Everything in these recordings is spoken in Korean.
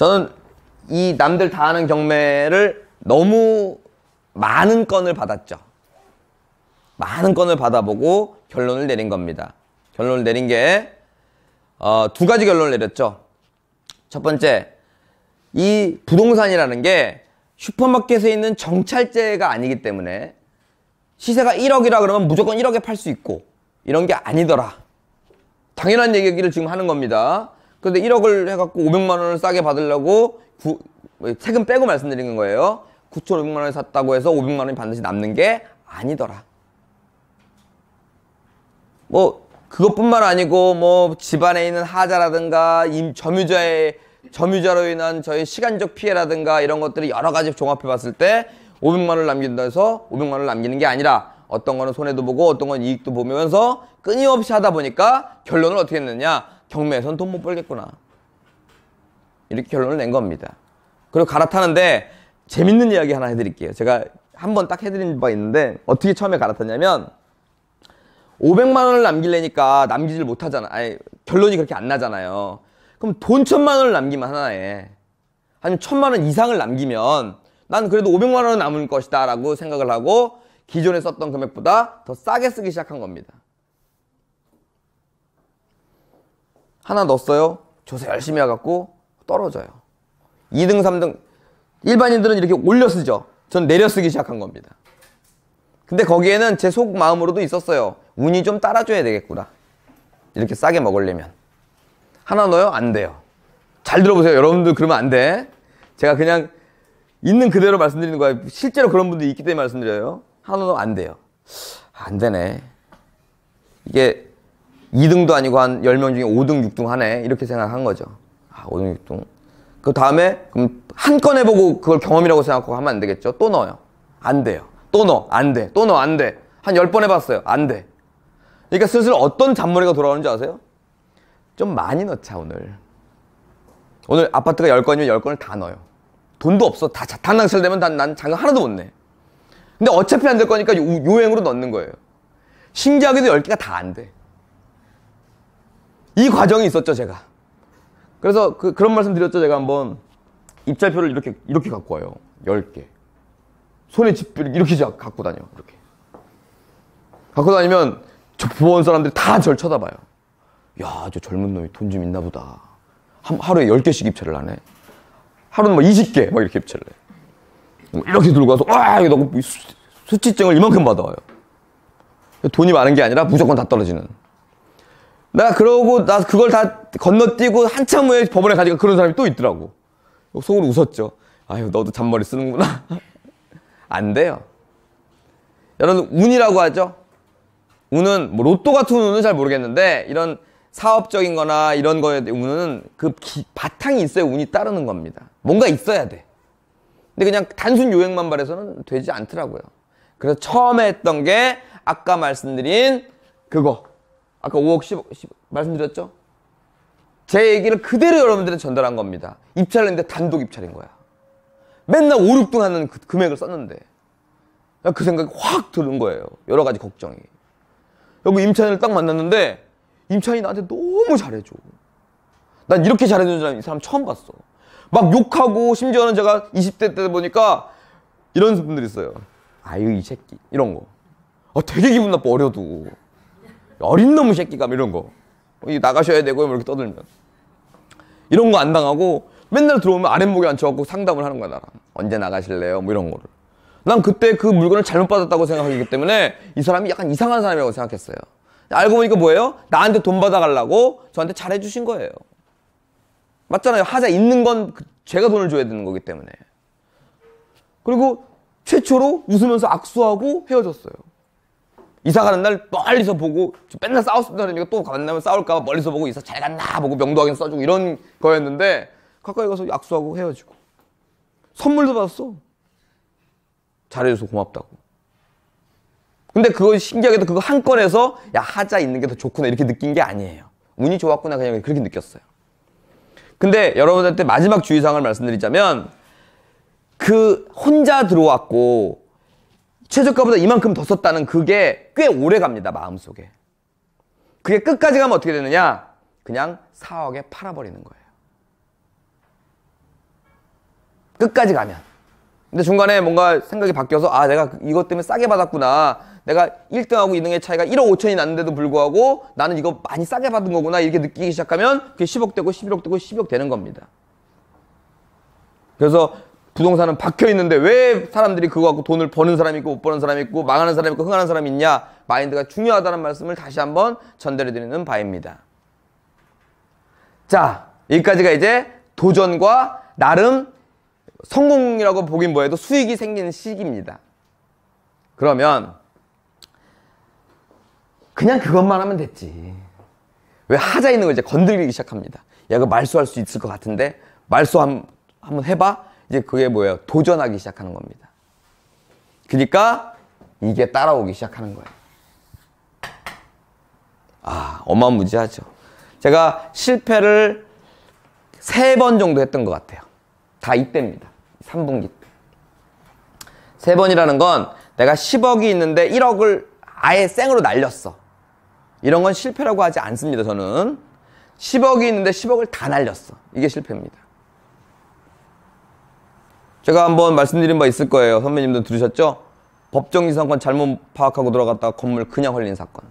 저는 이 남들 다 하는 경매를 너무 많은 건을 받았죠. 많은 건을 받아보고 결론을 내린 겁니다. 결론을 내린 게, 어, 두 가지 결론을 내렸죠. 첫 번째, 이 부동산이라는 게 슈퍼마켓에 있는 정찰제가 아니기 때문에 시세가 1억이라 그러면 무조건 1억에 팔 수 있고 이런 게 아니더라. 당연한 얘기를 지금 하는 겁니다. 근데 1억을 해갖고 500만 원을 싸게 받으려고 구, 뭐 세금 빼고 말씀드리는 거예요. 9,500만 원을 샀다고 해서 500만 원이 반드시 남는 게 아니더라. 뭐 그것뿐만 아니고 뭐 집안에 있는 하자라든가 임 점유자의 점유자로 인한 저희 시간적 피해라든가 이런 것들이 여러 가지 종합해 봤을 때 500만 원을 남긴다 해서 500만 원을 남기는 게 아니라 어떤 거는 손해도 보고 어떤 건 이익도 보면서 끊임없이 하다 보니까 결론을 어떻게 했느냐 경매에선 돈 못 벌겠구나. 이렇게 결론을 낸 겁니다. 그리고 갈아타는데 재밌는 이야기 하나 해드릴게요. 제가 한 번 딱 해드린 바 있는데 어떻게 처음에 갈아탔냐면 500만 원을 남길래니까 남기질 못하잖아. 아니 결론이 그렇게 안 나잖아요. 그럼 돈 천만 원을 남기면 하나에 아니면 천만 원 이상을 남기면 난 그래도 500만 원은 남을 것이다 라고 생각을 하고 기존에 썼던 금액보다 더 싸게 쓰기 시작한 겁니다. 하나 넣었어요. 조사 열심히 해갖고 떨어져요. 2등, 3등. 일반인들은 이렇게 올려 쓰죠. 전 내려 쓰기 시작한 겁니다. 근데 거기에는 제 속마음으로도 있었어요. 운이 좀 따라줘야 되겠구나. 이렇게 싸게 먹으려면. 하나 넣어요? 안 돼요. 잘 들어보세요. 여러분들 그러면 안 돼. 제가 그냥 있는 그대로 말씀드리는 거예요 실제로 그런 분들이 있기 때문에 말씀드려요. 하나 넣으면 안 돼요. 안 되네. 이게 2등도 아니고 한 10명 중에 5등, 6등 하네. 이렇게 생각한 거죠. 아, 5등, 6등. 그 다음에 그럼 한 건 해보고 그걸 경험이라고 생각하고 하면 안 되겠죠. 또 넣어요. 안 돼요. 또 넣어. 안 돼. 또 넣어. 안 돼. 한 10번 해봤어요. 안 돼. 그러니까 슬슬 어떤 잔머리가 돌아오는지 아세요? 좀 많이 넣자 오늘. 오늘 아파트가 10건이면 10건을 다 넣어요. 돈도 없어. 다 자탄 낭설되면 난 잔금 하나도 못 내. 근데 어차피 안 될 거니까 요, 요행으로 넣는 거예요. 신기하게도 10개가 다 안 돼. 이 과정이 있었죠, 제가. 그래서 그, 런 말씀 드렸죠, 제가 한번. 입찰표를 이렇게, 이렇게 갖고 와요. 10개. 손에 집을 이렇게 갖고 다녀, 이렇게. 갖고 다니면 저 부원 사람들이 다절 쳐다봐요. 야, 저 젊은 놈이 돈 좀 있나 보다. 하루에 10개씩 입찰을 하네. 하루는 막 20개 막 이렇게 입찰을 해. 뭐 이렇게 들고 가서와 이거 수치증을 이만큼 받아와요. 돈이 많은 게 아니라 무조건 다 떨어지는. 내가 그러고 나 그걸 다 건너뛰고 한참 후에 법원에 가니까 그런 사람이 또 있더라고. 속으로 웃었죠. 아유 너도 잔머리 쓰는구나. 안 돼요. 여러분 운이라고 하죠. 운은 뭐 로또 같은 운은 잘 모르겠는데 이런 사업적인 거나 이런 거에 운은 그 기, 바탕이 있어야 운이 따르는 겁니다. 뭔가 있어야 돼. 근데 그냥 단순 요행만 바래서는 되지 않더라고요. 그래서 처음에 했던 게 아까 말씀드린 그거. 아까 5억 10억 10, 말씀드렸죠? 제 얘기를 그대로 여러분들한테 전달한 겁니다. 입찰했는데 단독 입찰인 거야. 맨날 5, 6등 하는 그 금액을 썼는데 그 생각이 확 드는 거예요. 여러 가지 걱정이. 여러분 임찬이를 딱 만났는데 임찬이 나한테 너무 잘해줘. 난 이렇게 잘해주는 사람, 이 사람 처음 봤어. 막 욕하고 심지어는 제가 20대 때 보니까 이런 분들 있어요. 아유 이 새끼 이런 거. 아 되게 기분 나빠 어려도. 어린 놈의 새끼가 뭐 이런 거 나가셔야 되고 뭐 이렇게 떠들면 이런 거 안 당하고 맨날 들어오면 아랫목에 앉혀갖고 상담을 하는 거야 나랑 언제 나가실래요 뭐 이런 거를 난 그때 그 물건을 잘못 받았다고 생각하기 때문에 이 사람이 약간 이상한 사람이라고 생각했어요 알고 보니까 뭐예요? 나한테 돈 받아가려고 저한테 잘해주신 거예요 맞잖아요 하자 있는 건 그 제가 돈을 줘야 되는 거기 때문에 그리고 최초로 웃으면서 악수하고 헤어졌어요 이사 가는 날 멀리서 보고 맨날 싸웠었다니까 그러또 만나면 싸울까봐 멀리서 보고 이사 잘 갔나 보고 명도 확인 써주고 이런 거였는데 가까이 가서 약수하고 헤어지고 선물도 받았어 잘해줘서 고맙다고 근데 그거 신기하게도 그거 한 건에서 야 하자 있는 게 더 좋구나 이렇게 느낀 게 아니에요 운이 좋았구나 그냥 그렇게 느꼈어요 근데 여러분한테 마지막 주의사항을 말씀드리자면 그 혼자 들어왔고 최저가보다 이만큼 더 썼다는 그게 꽤 오래 갑니다, 마음속에. 그게 끝까지 가면 어떻게 되느냐? 그냥 4억에 팔아버리는 거예요. 끝까지 가면. 근데 중간에 뭔가 생각이 바뀌어서 아, 내가 이것 때문에 싸게 받았구나. 내가 1등하고 2등의 차이가 1억 5천이 났는데도 불구하고 나는 이거 많이 싸게 받은 거구나. 이렇게 느끼기 시작하면 그게 10억 되고 11억 되고 12억 되는 겁니다. 그래서 부동산은 박혀 있는데 왜 사람들이 그거 갖고 돈을 버는 사람이 있고 못 버는 사람이 있고 망하는 사람이 있고 흥하는 사람이 있냐 마인드가 중요하다는 말씀을 다시 한번 전달해 드리는 바입니다. 자 여기까지가 이제 도전과 나름 성공이라고 보긴 뭐해도 수익이 생기는 시기입니다. 그러면 그냥 그것만 하면 됐지. 왜 하자 있는 걸 이제 건드리기 시작합니다. 야, 그 말소할 수 있을 것 같은데 말소 한, 한번 해봐. 이제 그게 뭐예요? 도전하기 시작하는 겁니다. 그러니까 이게 따라오기 시작하는 거예요. 아, 어마무지하죠. 제가 실패를 세 번 정도 했던 것 같아요. 다 이때입니다. 3분기 때. 세 번이라는 건 내가 10억이 있는데 1억을 아예 생으로 날렸어. 이런 건 실패라고 하지 않습니다, 저는. 10억이 있는데 10억을 다 날렸어. 이게 실패입니다. 제가 한번 말씀드린 바 있을 거예요. 선배님도 들으셨죠? 법정지상권 잘못 파악하고 들어갔다가 건물 그냥 헐린 사건.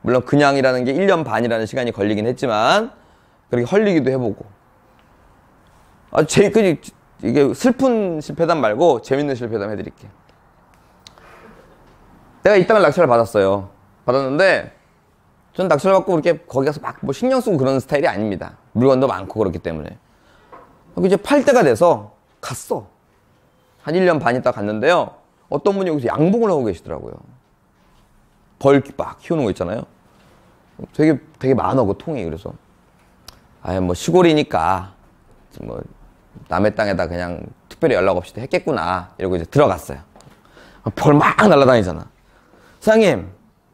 물론 그냥이라는 게 1년 반이라는 시간이 걸리긴 했지만 그렇게 헐리기도 해보고 아, 제, 그, 이게 슬픈 실패담 말고 재밌는 실패담 해드릴게요. 내가 이따을 낙찰을 받았어요. 받았는데 전 낙찰 받고 이렇게 거기 가서 막 뭐 신경 쓰고 그런 스타일이 아닙니다. 물건도 많고 그렇기 때문에. 이제 팔 때가 돼서 갔어. 한 1년 반 있다 갔는데요. 어떤 분이 여기서 양봉을 하고 계시더라고요. 벌 막 키우는 거 있잖아요. 되게 되게 많아 그 통이 그래서 아예 뭐 시골이니까 뭐 남의 땅에다 그냥 특별히 연락 없이 했겠구나 이러고 이제 들어갔어요. 벌 막 날아다니잖아. 사장님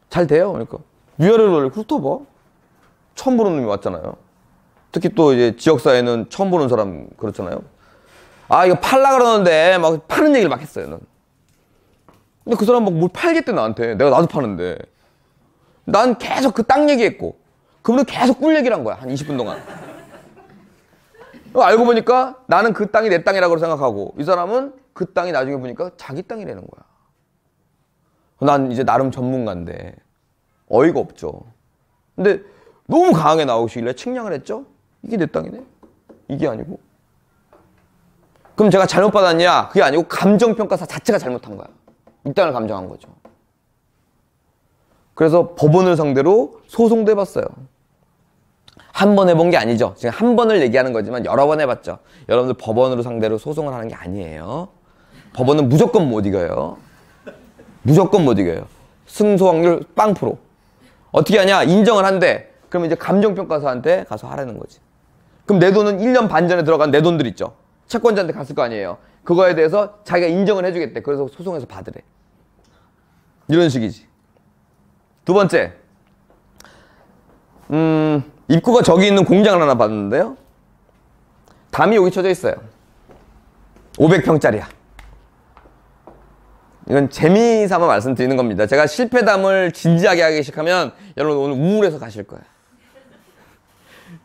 잘 돼요? 그러니까 위아래로 훑어봐. 처음 보는 놈이 왔잖아요. 특히 또 이제 지역사회는 처음 보는 사람 그렇잖아요. 아 이거 팔라 그러는데 막 파는 얘기를 막 했어요. 난. 근데 그 사람 막 뭘 팔겠대 나한테. 내가 나도 파는데. 난 계속 그 땅 얘기했고 그분은 계속 꿀 얘기를 한 거야. 한 20분 동안. 알고 보니까 나는 그 땅이 내 땅이라고 생각하고 이 사람은 그 땅이 나중에 보니까 자기 땅이라는 거야. 난 이제 나름 전문가인데 어이가 없죠. 근데 너무 강하게 나오시길래 측량을 했죠? 이게 내 땅이네? 이게 아니고. 그럼 제가 잘못 받았냐? 그게 아니고 감정평가사 자체가 잘못한 거야. 일단을 감정한 거죠. 그래서 법원을 상대로 소송도 해봤어요. 한 번 해본 게 아니죠. 지금 한 번을 얘기하는 거지만 여러 번 해봤죠. 여러분들 법원으로 상대로 소송을 하는 게 아니에요. 법원은 무조건 못 이겨요. 무조건 못 이겨요. 승소 확률 빵 프로. 어떻게 하냐? 인정을 한대. 그러면 이제 감정평가사한테 가서 하라는 거지. 그럼 내 돈은 1년 반 전에 들어간 내 돈들 있죠. 채권자한테 갔을 거 아니에요. 그거에 대해서 자기가 인정을 해주겠대. 그래서 소송해서 받으래. 이런 식이지. 두 번째. 음, 입구가 저기 있는 공장을 하나 봤는데요. 담이 여기 쳐져 있어요. 500평짜리야. 이건 재미 삼아 말씀드리는 겁니다. 제가 실패담을 진지하게 하기 시작하면 여러분 오늘 우울해서 가실 거예요.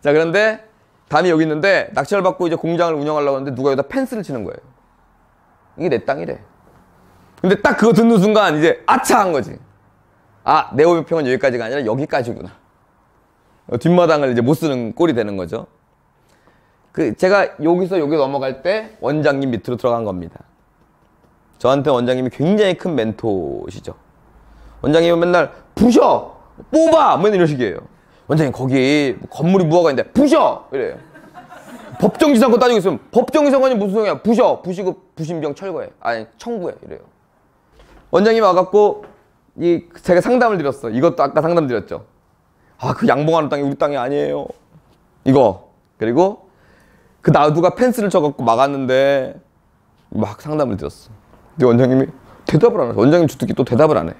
자, 그런데 담이 여기 있는데 낙찰 받고 이제 공장을 운영하려고 하는데 누가 여기다 펜스를 치는 거예요. 이게 내 땅이래. 근데 딱 그거 듣는 순간 이제 아차 한 거지. 아, 내 오비평은 여기까지가 아니라 여기까지구나. 어, 뒷마당을 이제 못 쓰는 꼴이 되는 거죠. 그 제가 여기서 여기 넘어갈 때 원장님 밑으로 들어간 겁니다. 저한테 원장님이 굉장히 큰 멘토시죠. 원장님은 맨날 부셔, 뽑아, 맨 뭐 이런 식이에요. 원장님 거기 건물이 무화가 있는데 부셔! 이래요 법정지상권 따지고 있으면 법정지상권이 무슨 소용이야 부셔! 부시고 부신병 철거해 아니 청구해 이래요 원장님 와갖고 이 제가 상담을 드렸어 이것도 아까 상담 드렸죠 아 그 양봉하는 땅이 우리 땅이 아니에요 이거 그리고 그 나두가 펜스를 쳐갖고 막았는데 막 상담을 드렸어 근데 원장님이 대답을 안 해서 원장님 주특기 또 대답을 안 해요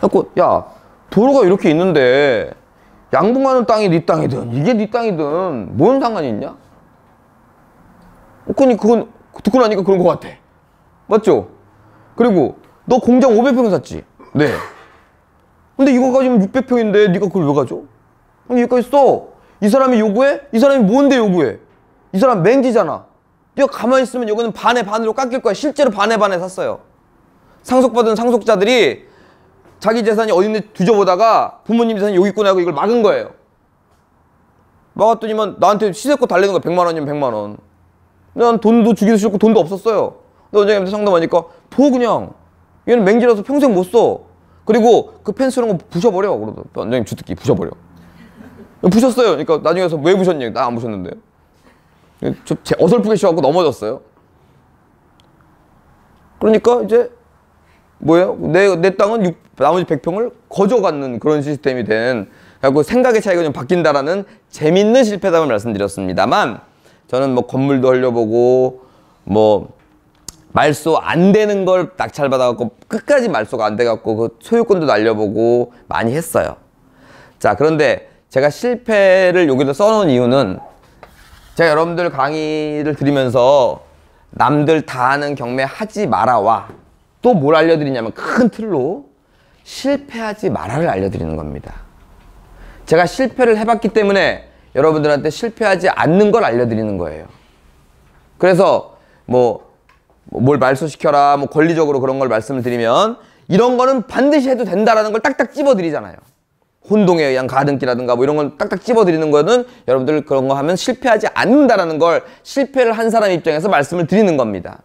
갖고야 도로가 이렇게 있는데 양봉하는 땅이 네 땅이든 이게 네 땅이든 뭔 상관이 있냐? 그이 그건 듣고 나니까 그런 것 같아 맞죠? 그리고 너 공장 500평 샀지? 네 근데 이거 가지면 600평인데 네가 그걸 왜 가져? 아니 여기까지 써이 사람이 요구해? 이 사람이 뭔데 요구해? 이 사람 맹지잖아 네가 가만히 있으면 여기는 반에 반으로 깎일 거야 실제로 반에 반에 샀어요 상속받은 상속자들이 자기 재산이 어딨는지 뒤져보다가 부모님 재산이 여기 있구나 하고 이걸 막은 거예요. 막았더니만 나한테 시세코 달래는 거야. 100만 원이면 100만 원. 근데 난 돈도 주기도 싫고 돈도 없었어요. 근데 원장님한테 상담하니까 보 그냥. 얘는 맹지라서 평생 못 써. 그리고 그 펜스 이런 거 부셔버려. 그러다 원장님 주특기 부셔버려. 부셨어요. 그러니까 나중에 와서 왜 부셨냐. 나 안 부셨는데. 저 어설프게 쉬어갖고 넘어졌어요. 그러니까 이제 뭐예요? 내, 내 땅은 6, 나머지 100평을 거저 갖는 그런 시스템이 된그래고 생각의 차이가 좀 바뀐다라는 재밌는 실패담을 말씀드렸습니다만 저는 뭐 건물도 흘려보고 뭐 말소 안 되는 걸 낙찰받아갖고 끝까지 말소가 안 돼갖고 그 소유권도 날려보고 많이 했어요 자 그런데 제가 실패를 여기다 써놓은 이유는 제가 여러분들 강의를 들으면서 남들 다 아는 경매 하지 마라 와또 뭘 알려드리냐면 큰 틀로 실패하지 말아를 알려드리는 겁니다. 제가 실패를 해봤기 때문에 여러분들한테 실패하지 않는 걸 알려드리는 거예요. 그래서 뭐뭘 뭐 말소시켜라, 뭐 권리적으로 그런 걸 말씀을 드리면 이런 거는 반드시 해도 된다라는 걸 딱딱 집어드리잖아요. 혼동에 의한 가등기라든가 뭐 이런 걸 딱딱 집어드리는 거는 여러분들 그런 거 하면 실패하지 않는다라는 걸 실패를 한 사람 입장에서 말씀을 드리는 겁니다.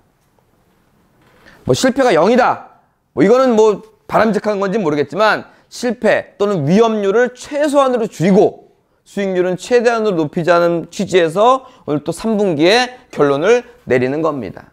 뭐 실패가 0이다뭐 이거는 뭐 바람직한 건지 모르겠지만 실패 또는 위험률을 최소한으로 줄이고 수익률은 최대한으로 높이자는 취지에서 오늘 또 3분기에 결론을 내리는 겁니다.